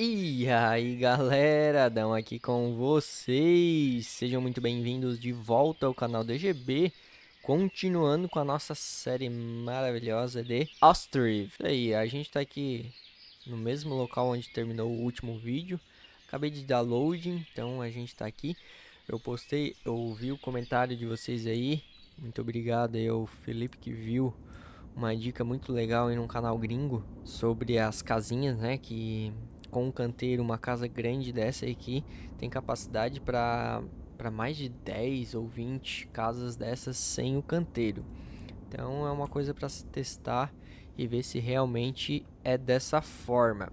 E aí galera, Dão aqui com vocês, sejam muito bem-vindos de volta ao canal DGB, continuando com a nossa série maravilhosa de Ostrive. aí, a gente tá aqui no mesmo local onde terminou o último vídeo, acabei de dar loading, então a gente tá aqui. Eu postei, eu ouvi o comentário de vocês aí, muito obrigado aí ao Felipe que viu uma dica muito legal em um canal gringo sobre as casinhas, né, que com um canteiro, uma casa grande dessa aqui, tem capacidade para para mais de 10 ou 20 casas dessas sem o canteiro. Então é uma coisa para se testar e ver se realmente é dessa forma.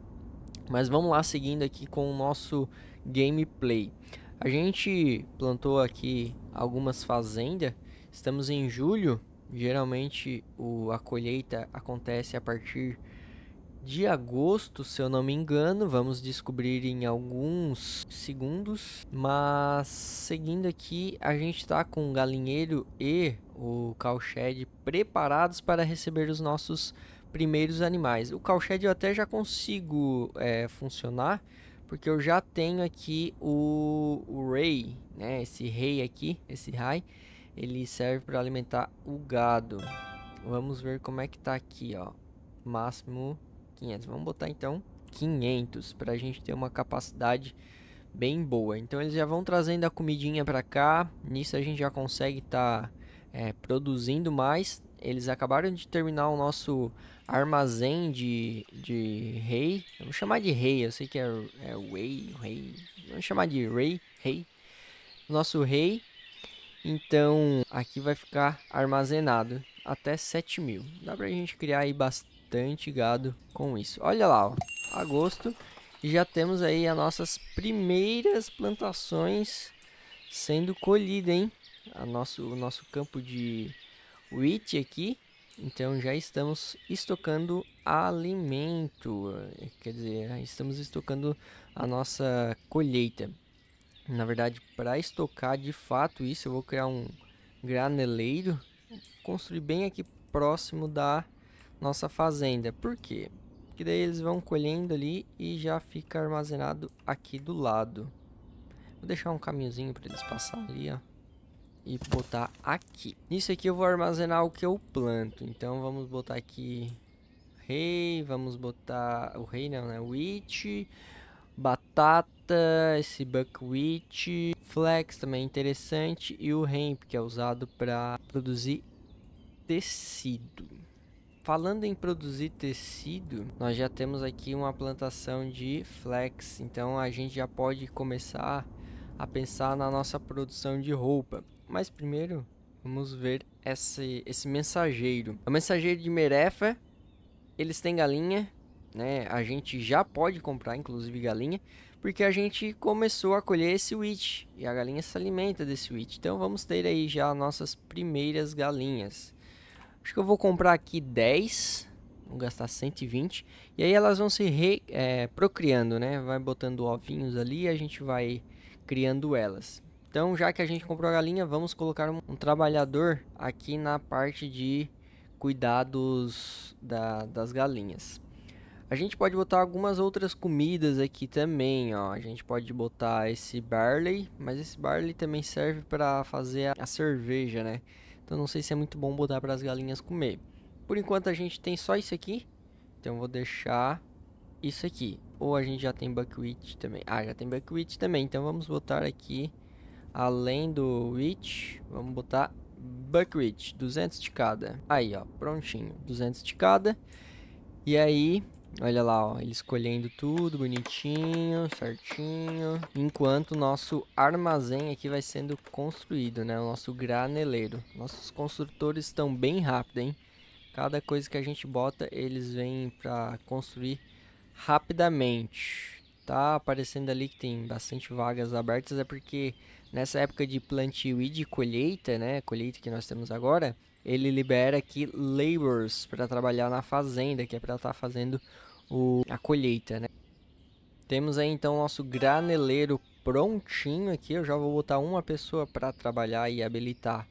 Mas vamos lá seguindo aqui com o nosso gameplay. A gente plantou aqui algumas fazendas. Estamos em julho. Geralmente o, a colheita acontece a partir de agosto, se eu não me engano. Vamos descobrir em alguns segundos. Mas seguindo aqui, a gente está com o galinheiro e o cowshed preparados para receber os nossos primeiros animais. O cowshed eu até já consigo é, funcionar, porque eu já tenho aqui o, o rei, né? Esse rei aqui, esse rai, ele serve para alimentar o gado. Vamos ver como é que tá aqui, ó. Máximo 500. Vamos botar então 500 para a gente ter uma capacidade bem boa. Então eles já vão trazendo a comidinha para cá. Nisso a gente já consegue estar tá, é, produzindo mais. Eles acabaram de terminar o nosso armazém de, de rei. Vamos chamar de rei. Eu sei que é, é Wei, rei. Vamos chamar de rei, rei. Nosso rei. Então aqui vai ficar armazenado até mil. Dá para a gente criar aí bastante bastante gado com isso. Olha lá, ó, agosto e já temos aí as nossas primeiras plantações sendo colhidas, hein? A nosso, o nosso campo de wheat aqui. Então já estamos estocando alimento, eh, quer dizer, eh, estamos estocando a nossa colheita. Na verdade, para estocar de fato isso, eu vou criar um graneleiro, construir bem aqui próximo da nossa fazenda. Por quê? Porque daí eles vão colhendo ali e já fica armazenado aqui do lado. Vou deixar um caminhozinho para eles passar ali, ó. E botar aqui. Nisso aqui eu vou armazenar o que eu planto. Então vamos botar aqui rei, vamos botar o rei não, né? Wheat, batata, esse buckwheat, flex também é interessante e o hemp que é usado para produzir tecido. Falando em produzir tecido, nós já temos aqui uma plantação de flex, então a gente já pode começar a pensar na nossa produção de roupa. Mas primeiro, vamos ver esse, esse mensageiro. O mensageiro de Merefa, eles têm galinha, né? A gente já pode comprar, inclusive, galinha, porque a gente começou a colher esse wheat e a galinha se alimenta desse wheat. Então vamos ter aí já nossas primeiras galinhas. Acho que eu vou comprar aqui 10. Vou gastar 120. E aí elas vão se re, é, procriando, né? Vai botando ovinhos ali e a gente vai criando elas. Então, já que a gente comprou a galinha, vamos colocar um, um trabalhador aqui na parte de cuidados da, das galinhas. A gente pode botar algumas outras comidas aqui também, ó. A gente pode botar esse barley, mas esse barley também serve para fazer a, a cerveja, né? Então não sei se é muito bom botar para as galinhas comer. Por enquanto a gente tem só isso aqui. Então vou deixar isso aqui. Ou a gente já tem buckwheat também. Ah, já tem buckwheat também. Então vamos botar aqui, além do wheat, vamos botar buckwheat. 200 de cada. Aí, ó, prontinho. 200 de cada. E aí, Olha lá, ó, ele escolhendo tudo bonitinho, certinho. Enquanto o nosso armazém aqui vai sendo construído, né? O nosso graneleiro. Nossos construtores estão bem rápido, hein? Cada coisa que a gente bota, eles vêm para construir rapidamente. Tá aparecendo ali que tem bastante vagas abertas, é porque nessa época de plantio e de colheita, né, colheita que nós temos agora, ele libera aqui laborers para trabalhar na fazenda, que é para estar tá fazendo o, a colheita, né? Temos aí então o nosso graneleiro prontinho aqui. Eu já vou botar uma pessoa para trabalhar e habilitar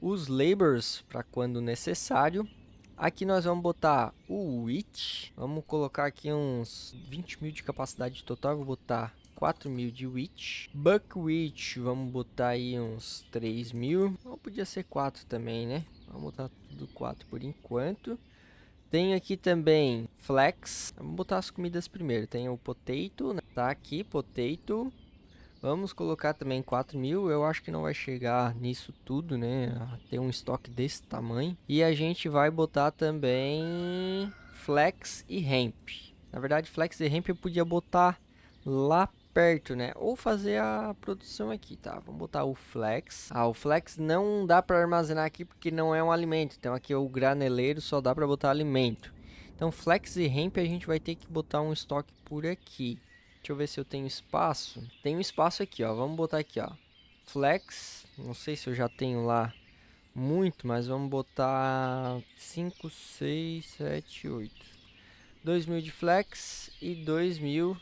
os labors para quando necessário. Aqui nós vamos botar o witch. Vamos colocar aqui uns 20 mil de capacidade total. Vou botar 4 mil de witch. Buckwheat, vamos botar aí uns 3 mil. Ou podia ser 4 também, né? Vamos botar tudo 4 por enquanto. Tenho aqui também flex. Vamos botar as comidas primeiro. Tem o potato, né? tá aqui, potato. Vamos colocar também 4 mil, eu acho que não vai chegar nisso tudo, né? Tem um estoque desse tamanho. E a gente vai botar também flex e ramp. Na verdade, flex e ramp eu podia botar lá perto, né? Ou fazer a produção aqui, tá? Vamos botar o flex. Ah, o flex não dá para armazenar aqui porque não é um alimento. Então aqui é o graneleiro, só dá para botar alimento. Então flex e ramp a gente vai ter que botar um estoque por aqui. Deixa eu ver se eu tenho espaço. Tem um espaço aqui, ó. Vamos botar aqui, ó. Flex, não sei se eu já tenho lá muito, mas vamos botar 5, 6, 7, 8. 2 mil de flex e 2 mil.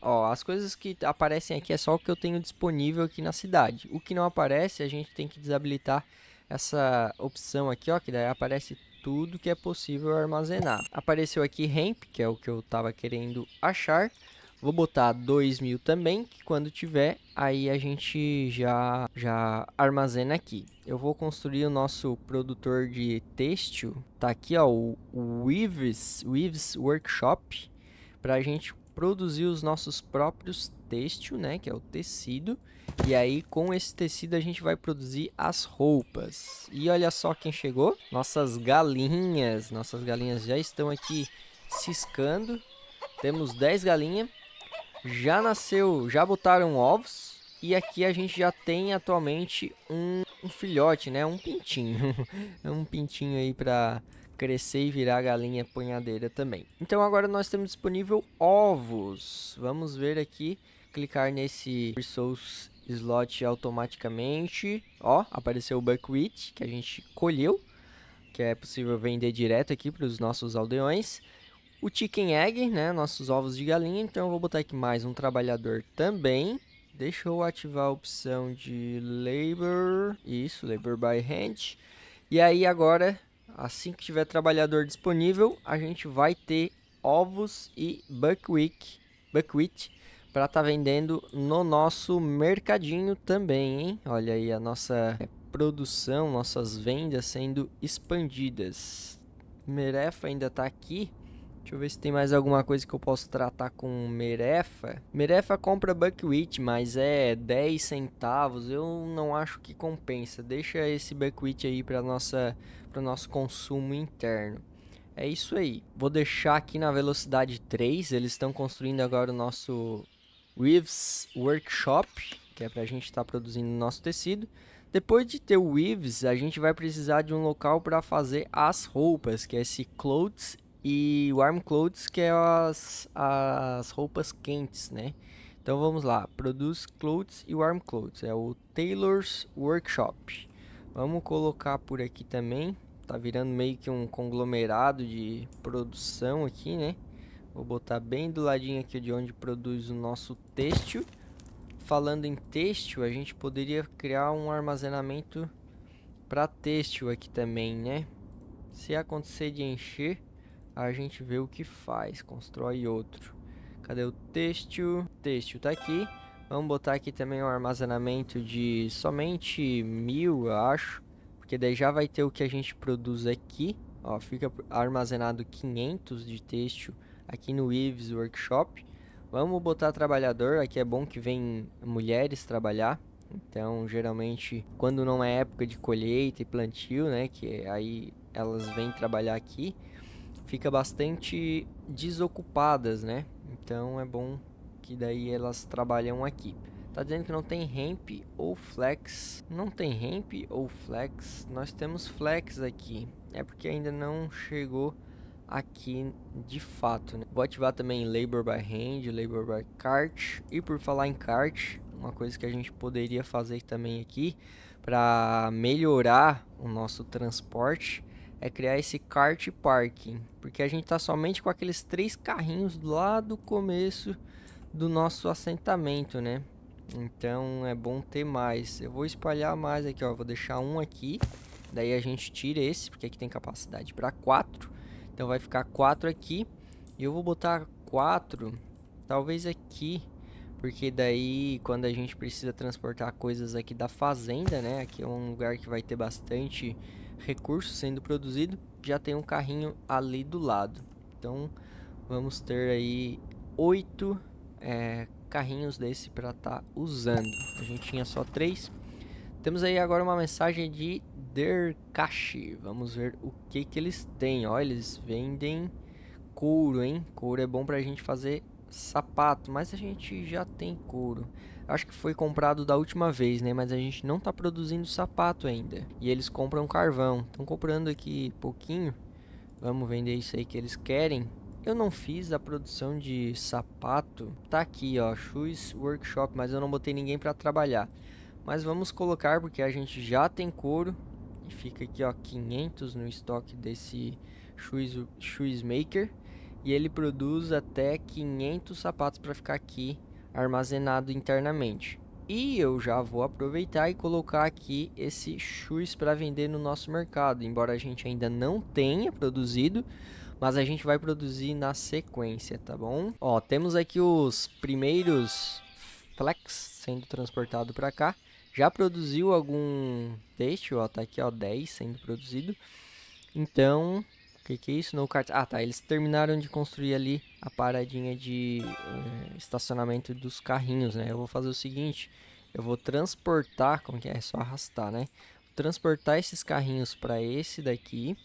Ó, as coisas que aparecem aqui é só o que eu tenho disponível aqui na cidade. O que não aparece, a gente tem que desabilitar essa opção aqui, ó, que daí aparece tudo que é possível armazenar. Apareceu aqui ramp, que é o que eu estava querendo achar. Vou botar 2000 também, que quando tiver, aí a gente já, já armazena aqui. Eu vou construir o nosso produtor de têxtil. Tá aqui, ó, o Weaves, Weaves Workshop, para a gente produzir os nossos próprios têxtil, né, que é o tecido, e aí com esse tecido a gente vai produzir as roupas. E olha só quem chegou, nossas galinhas, nossas galinhas já estão aqui ciscando. Temos 10 galinhas. Já nasceu, já botaram ovos e aqui a gente já tem atualmente um, um filhote, né, um pintinho. um pintinho aí para crescer e virar galinha apanhadeira também. Então agora nós temos disponível ovos. Vamos ver aqui, clicar nesse resource slot automaticamente. Ó, apareceu o buckwheat que a gente colheu, que é possível vender direto aqui para os nossos aldeões. O chicken egg, né, nossos ovos de galinha. Então eu vou botar aqui mais um trabalhador também. Deixa eu ativar a opção de labor, isso, labor by hand. E aí agora Assim que tiver trabalhador disponível, a gente vai ter ovos e buckwheat, buckwheat para estar tá vendendo no nosso mercadinho também, hein? Olha aí a nossa é, produção, nossas vendas sendo expandidas. Merefa ainda está aqui. Deixa eu ver se tem mais alguma coisa que eu posso tratar com Merefa. Merefa compra buckwheat, mas é 10 centavos. Eu não acho que compensa. Deixa esse buckwheat aí para nossa para o nosso consumo interno. É isso aí. Vou deixar aqui na velocidade 3. Eles estão construindo agora o nosso Weaves Workshop, que é para a gente estar tá produzindo o nosso tecido. Depois de ter o Weaves, a gente vai precisar de um local para fazer as roupas, que é esse Clothes e Warm Clothes, que é as, as roupas quentes, né? Então vamos lá, produz Clothes e Warm Clothes, é o Taylor's Workshop. Vamos colocar por aqui também. Tá virando meio que um conglomerado de produção aqui, né? Vou botar bem do ladinho aqui de onde produz o nosso têxtil. Falando em têxtil, a gente poderia criar um armazenamento para têxtil aqui também, né? Se acontecer de encher, a gente vê o que faz. Constrói outro. Cadê o têxtil? Têxtil tá aqui. Vamos botar aqui também um armazenamento de somente mil, eu acho. Porque daí já vai ter o que a gente produz aqui. Ó, fica armazenado 500 de texto aqui no Ives Workshop. Vamos botar trabalhador, aqui é bom que vem mulheres trabalhar. Então, geralmente, quando não é época de colheita e plantio, né, que aí elas vêm trabalhar aqui, fica bastante desocupadas, né? Então, é bom que daí elas trabalham aqui. Tá dizendo que não tem ramp ou flex. Não tem ramp ou flex. Nós temos flex aqui. É porque ainda não chegou aqui de fato. Né? Vou ativar também labor by hand, labor by cart. E por falar em cart, uma coisa que a gente poderia fazer também aqui para melhorar o nosso transporte é criar esse kart parking, porque a gente tá somente com aqueles três carrinhos lá do começo do nosso assentamento, né? Então é bom ter mais. Eu vou espalhar mais aqui, ó. Vou deixar um aqui. Daí a gente tira esse, porque aqui tem capacidade para quatro. Então vai ficar quatro aqui. E eu vou botar quatro, talvez aqui. Porque daí quando a gente precisa transportar coisas aqui da fazenda, né? Aqui é um lugar que vai ter bastante recurso sendo produzido. Já tem um carrinho ali do lado. Então vamos ter aí oito é, carrinhos desse para estar tá usando. A gente tinha só três. Temos aí agora uma mensagem de Derkashi. Vamos ver o que que eles têm. Ó, eles vendem couro, hein? Couro é bom para a gente fazer sapato, mas a gente já tem couro. Acho que foi comprado da última vez, né? Mas a gente não tá produzindo sapato ainda. E eles compram carvão. Estão comprando aqui pouquinho. Vamos vender isso aí que eles querem. Eu não fiz a produção de sapato. Tá aqui, ó, Shoes Workshop, mas eu não botei ninguém para trabalhar. Mas vamos colocar porque a gente já tem couro e fica aqui, ó, 500 no estoque desse shoes, shoes maker e ele produz até 500 sapatos para ficar aqui armazenado internamente. E eu já vou aproveitar e colocar aqui esse shoes para vender no nosso mercado, embora a gente ainda não tenha produzido, mas a gente vai produzir na sequência, tá bom? Ó, temos aqui os primeiros flex sendo transportado para cá. Já produziu algum texto, ó, tá aqui, ó, 10 sendo produzido. Então, o que, que é isso? No cart... Ah, tá, eles terminaram de construir ali a paradinha de uh, estacionamento dos carrinhos, né? Eu vou fazer o seguinte, eu vou transportar, como que é? É só arrastar, né? Vou transportar esses carrinhos para esse daqui.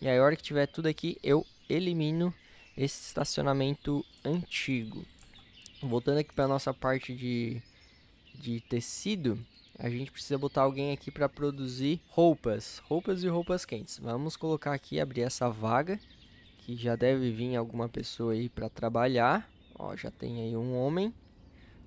E aí, a hora que tiver tudo aqui, eu elimino esse estacionamento antigo. Voltando aqui para nossa parte de, de tecido, a gente precisa botar alguém aqui para produzir roupas, roupas e roupas quentes. Vamos colocar aqui, abrir essa vaga, que já deve vir alguma pessoa aí para trabalhar. Ó, já tem aí um homem.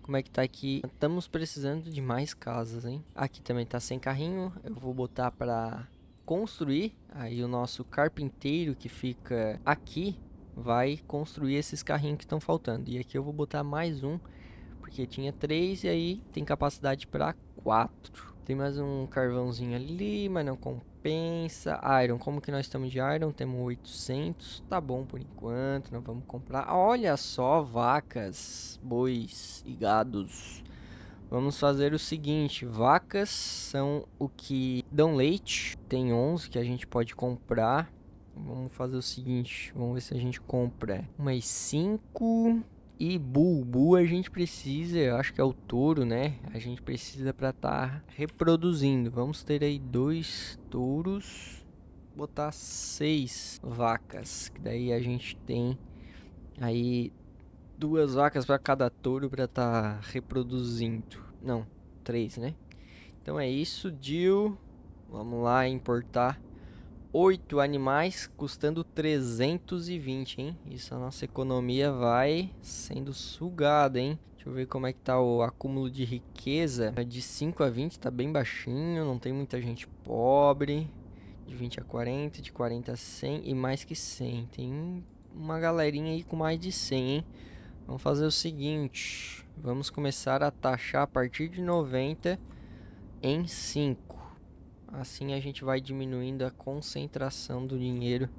Como é que tá aqui? Estamos precisando de mais casas, hein? Aqui também tá sem carrinho. Eu vou botar para construir. Aí o nosso carpinteiro que fica aqui vai construir esses carrinhos que estão faltando. E aqui eu vou botar mais um, porque tinha três e aí tem capacidade para quatro. Tem mais um carvãozinho ali, mas não compensa. Iron, como que nós estamos de Iron? Temos 800, tá bom por enquanto, não vamos comprar. Olha só, vacas, bois e gados. Vamos fazer o seguinte, vacas são o que dão leite, tem 11 que a gente pode comprar. Vamos fazer o seguinte, vamos ver se a gente compra umas 5 e bull, a gente precisa, eu acho que é o touro, né? A gente precisa para estar tá reproduzindo. Vamos ter aí dois touros, botar seis vacas, que daí a gente tem aí duas vacas para cada touro para estar tá reproduzindo. Não, três, né? Então é isso, deal. Vamos lá importar oito animais custando 320, hein? Isso a nossa economia vai sendo sugada, hein? Deixa eu ver como é que tá o acúmulo de riqueza. É de 5 a 20 tá bem baixinho, não tem muita gente pobre. De 20 a 40, de 40 a 100 e mais que 100. Tem uma galerinha aí com mais de 100, hein? Vamos fazer o seguinte, vamos começar a taxar a partir de 90 em 5. Assim a gente vai diminuindo a concentração do dinheiro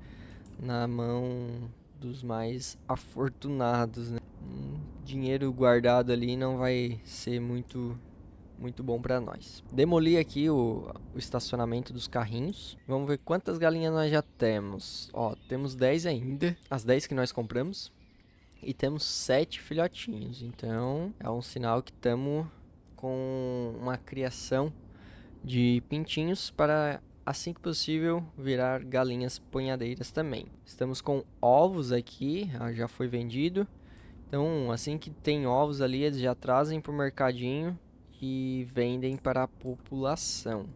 na mão dos mais afortunados, né? Hum, dinheiro guardado ali não vai ser muito muito bom para nós. Demoli aqui o, o, estacionamento dos carrinhos. Vamos ver quantas galinhas nós já temos. Ó, temos 10 ainda. As 10 que nós compramos e temos sete filhotinhos. Então é um sinal que estamos com uma criação de pintinhos para assim que possível virar galinhas ponhadeiras também. Estamos com ovos aqui, ah, já foi vendido. Então assim que tem ovos ali eles já trazem para o mercadinho e vendem para a população.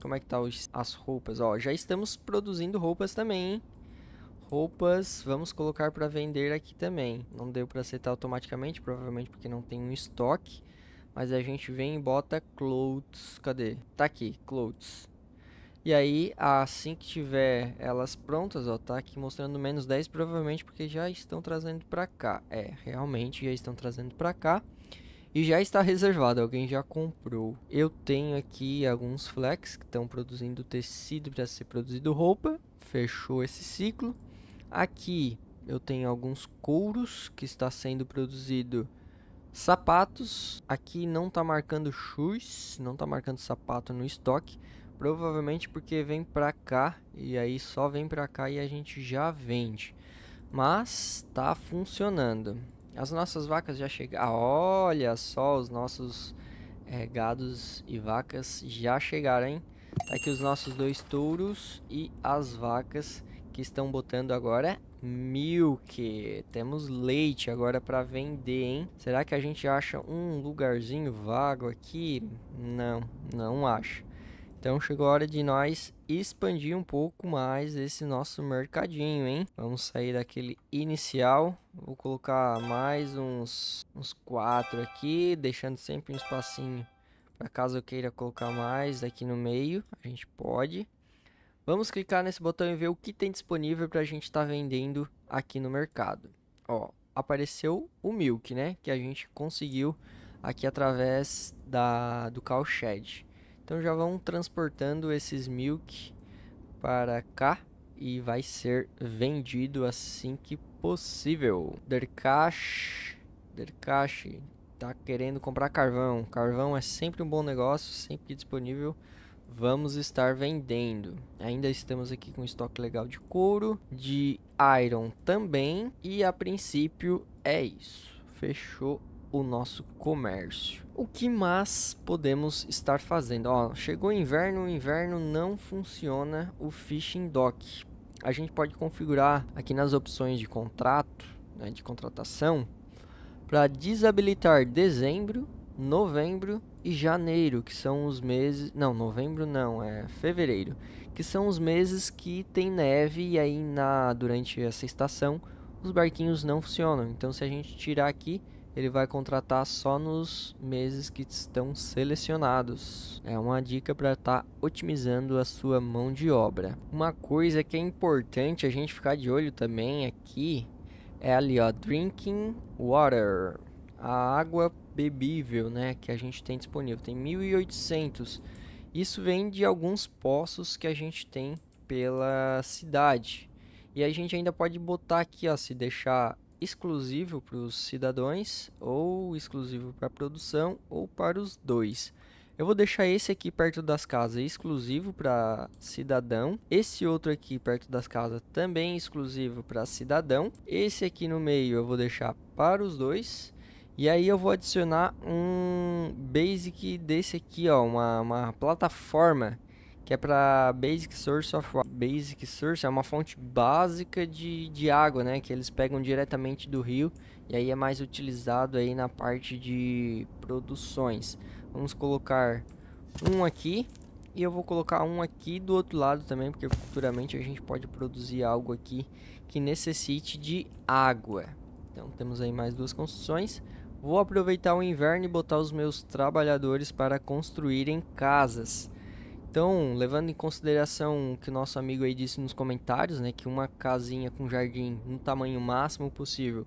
Como é que tá os, as roupas? Ó, já estamos produzindo roupas também, hein? roupas vamos colocar para vender aqui também. Não deu para aceitar automaticamente, provavelmente porque não tem um estoque. Mas a gente vem e bota clothes. Cadê? Tá aqui, clothes. E aí, assim que tiver elas prontas, ó, tá aqui mostrando menos 10, provavelmente porque já estão trazendo para cá. É, realmente já estão trazendo para cá. E já está reservado, alguém já comprou. Eu tenho aqui alguns flex que estão produzindo tecido para ser produzido roupa. Fechou esse ciclo. Aqui eu tenho alguns couros que está sendo produzido sapatos. Aqui não está marcando shoes, não está marcando sapato no estoque. Provavelmente porque vem para cá e aí só vem para cá e a gente já vende. Mas está funcionando. As nossas vacas já chegaram. Ah, olha só, os nossos é, gados e vacas já chegaram, hein? Tá aqui os nossos dois touros e as vacas que estão botando agora é milk. Temos leite agora para vender, hein? Será que a gente acha um lugarzinho vago aqui? Não, não acho Então chegou a hora de nós expandir um pouco mais esse nosso mercadinho, hein? Vamos sair daquele inicial. Vou colocar mais uns, uns quatro aqui, deixando sempre um espacinho para caso eu queira colocar mais aqui no meio. A gente pode. Vamos clicar nesse botão e ver o que tem disponível para a gente estar tá vendendo aqui no mercado. Ó, apareceu o Milk, né? Que a gente conseguiu aqui através da, do Cowshed. Então já vão transportando esses Milk para cá e vai ser vendido assim que possível. Dercash, Dercash tá querendo comprar carvão. Carvão é sempre um bom negócio, sempre disponível vamos estar vendendo. Ainda estamos aqui com estoque legal de couro, de iron também, e a princípio é isso. Fechou o nosso comércio. O que mais podemos estar fazendo? Ó, chegou inverno, o inverno não funciona o fishing dock. A gente pode configurar aqui nas opções de contrato, né, de contratação, para desabilitar dezembro, novembro e janeiro, que são os meses. Não, novembro não, é fevereiro, que são os meses que tem neve e aí na durante essa estação os barquinhos não funcionam. Então, se a gente tirar aqui, ele vai contratar só nos meses que estão selecionados. É uma dica para estar tá otimizando a sua mão de obra. Uma coisa que é importante a gente ficar de olho também aqui é ali, ó, drinking water. A água bebível, né, que a gente tem disponível. Tem 1800. Isso vem de alguns poços que a gente tem pela cidade. E a gente ainda pode botar aqui, ó, se deixar exclusivo para os cidadãos ou exclusivo para produção ou para os dois. Eu vou deixar esse aqui perto das casas exclusivo para cidadão. Esse outro aqui perto das casas também exclusivo para cidadão. Esse aqui no meio eu vou deixar para os dois. E aí eu vou adicionar um basic desse aqui, ó, uma, uma plataforma que é para Basic Source of Basic Source é uma fonte básica de, de água, né, que eles pegam diretamente do rio e aí é mais utilizado aí na parte de produções. Vamos colocar um aqui e eu vou colocar um aqui do outro lado também, porque futuramente a gente pode produzir algo aqui que necessite de água. Então temos aí mais duas construções. Vou aproveitar o inverno e botar os meus trabalhadores para construírem casas. Então, levando em consideração o que nosso amigo aí disse nos comentários, né, que uma casinha com jardim no tamanho máximo possível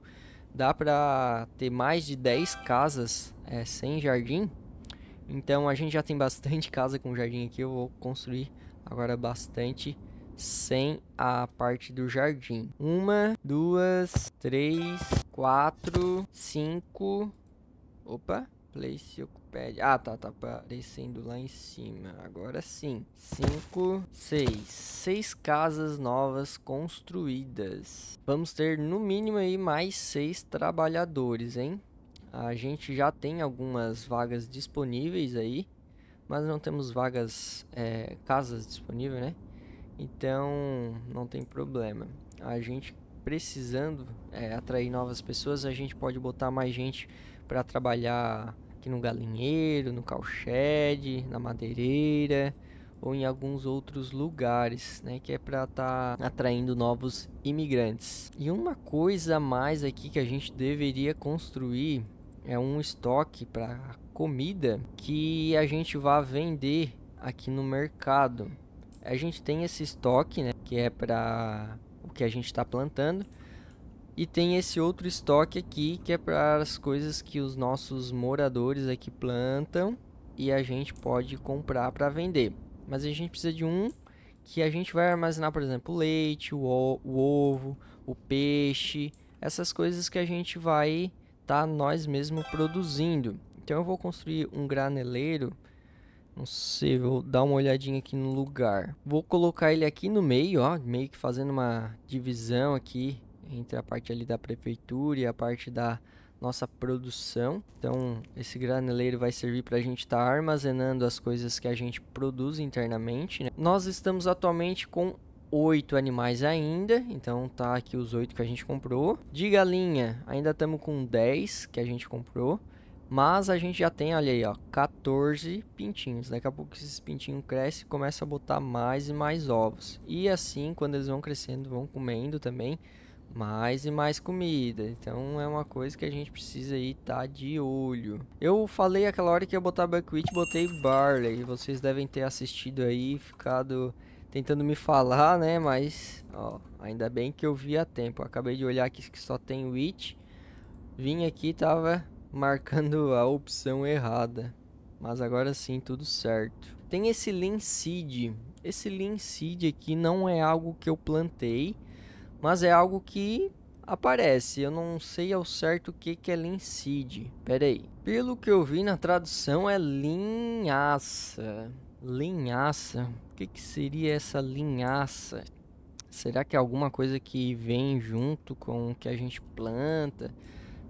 dá para ter mais de 10 casas é, sem jardim. Então a gente já tem bastante casa com jardim aqui, eu vou construir agora bastante sem a parte do jardim. Uma, duas, três, 4, 5... Opa, place occupied. Ah, tá, tá aparecendo lá em cima. Agora sim. 5, 6. 6 casas novas construídas. Vamos ter no mínimo aí mais 6 trabalhadores, hein? A gente já tem algumas vagas disponíveis aí, mas não temos vagas, é, casas disponíveis, né? Então, não tem problema. A gente precisando é, atrair novas pessoas, a gente pode botar mais gente para trabalhar aqui no galinheiro, no calched, na madeireira ou em alguns outros lugares, né, que é para estar tá atraindo novos imigrantes. E uma coisa a mais aqui que a gente deveria construir é um estoque para comida que a gente vá vender aqui no mercado. A gente tem esse estoque, né, que é para que a gente está plantando. E tem esse outro estoque aqui que é para as coisas que os nossos moradores aqui plantam e a gente pode comprar para vender. Mas a gente precisa de um que a gente vai armazenar, por exemplo, o leite, o, o ovo, o peixe, essas coisas que a gente vai estar tá nós mesmos produzindo. Então eu vou construir um graneleiro não sei, vou dar uma olhadinha aqui no lugar. Vou colocar ele aqui no meio, ó, meio que fazendo uma divisão aqui entre a parte ali da prefeitura e a parte da nossa produção. Então, esse graneleiro vai servir para a gente estar tá armazenando as coisas que a gente produz internamente. Né? Nós estamos atualmente com oito animais ainda, então tá aqui os oito que a gente comprou. De galinha, ainda estamos com 10 que a gente comprou. Mas a gente já tem, olha aí, ó, 14 pintinhos. Daqui a pouco esses pintinhos crescem e começam a botar mais e mais ovos. E assim, quando eles vão crescendo, vão comendo também mais e mais comida. Então é uma coisa que a gente precisa aí tá de olho. Eu falei aquela hora que ia botar buckwheat, botei barley. Vocês devem ter assistido aí, ficado tentando me falar, né? Mas, ó, ainda bem que eu vi a tempo. Acabei de olhar aqui que só tem wheat. Vim aqui, tava marcando a opção errada. Mas agora sim, tudo certo. Tem esse linseed. Esse linseed aqui não é algo que eu plantei, mas é algo que aparece. Eu não sei ao certo o que, que é linseed. Pera aí. Pelo que eu vi na tradução é linhaça. Linhaça. O que, que seria essa linhaça? Será que é alguma coisa que vem junto com o que a gente planta?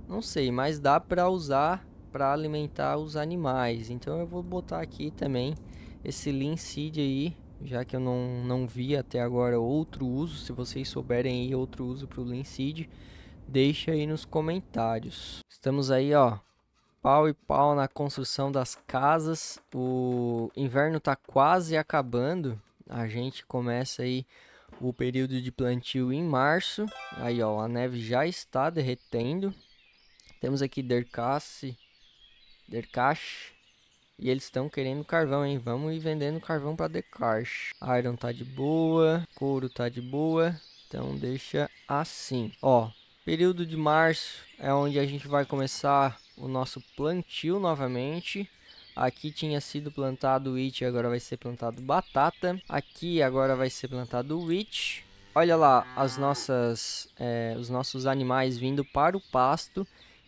Não sei, mas dá para usar para alimentar os animais. Então eu vou botar aqui também esse linseed aí, já que eu não, não vi até agora outro uso. Se vocês souberem aí outro uso para o linseed, deixa aí nos comentários. Estamos aí, ó, pau e pau na construção das casas. O inverno tá quase acabando. A gente começa aí o período de plantio em março. Aí, ó, a neve já está derretendo. Temos aqui Dercasse, Dercash. E eles estão querendo carvão, hein? Vamos ir vendendo carvão para Decarche. Iron tá de boa, couro tá de boa. Então deixa assim. Ó, período de março é onde a gente vai começar o nosso plantio novamente. Aqui tinha sido plantado wheat, agora vai ser plantado batata. Aqui agora vai ser plantado wheat. Olha lá as nossas, é, os nossos animais vindo para o pasto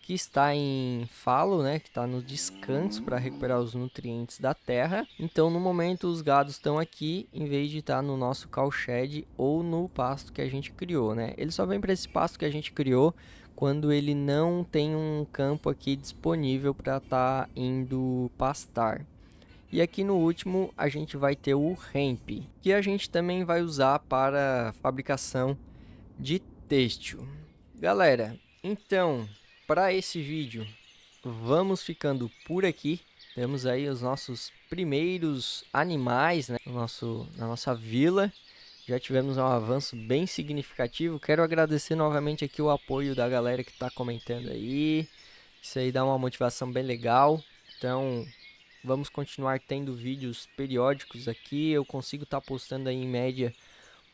que está em falo, né, que está no descanso para recuperar os nutrientes da terra. Então, no momento, os gados estão aqui em vez de estar tá no nosso cow ou no pasto que a gente criou, né? Ele só vem para esse pasto que a gente criou quando ele não tem um campo aqui disponível para estar tá indo pastar. E aqui no último a gente vai ter o hemp, que a gente também vai usar para fabricação de têxtil. Galera, então para esse vídeo, vamos ficando por aqui. Temos aí os nossos primeiros animais né? no nosso, na nossa vila. Já tivemos um avanço bem significativo. Quero agradecer novamente aqui o apoio da galera que está comentando aí. Isso aí dá uma motivação bem legal. Então, vamos continuar tendo vídeos periódicos aqui. Eu consigo estar tá postando aí em média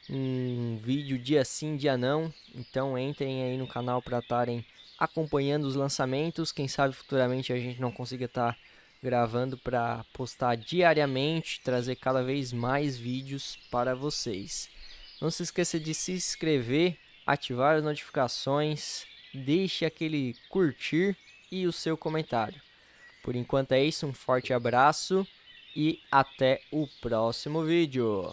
um vídeo dia sim, dia não. Então entrem aí no canal para estarem acompanhando os lançamentos. Quem sabe futuramente a gente não consiga estar tá gravando para postar diariamente, trazer cada vez mais vídeos para vocês. Não se esqueça de se inscrever, ativar as notificações, deixe aquele curtir e o seu comentário. Por enquanto é isso, um forte abraço e até o próximo vídeo.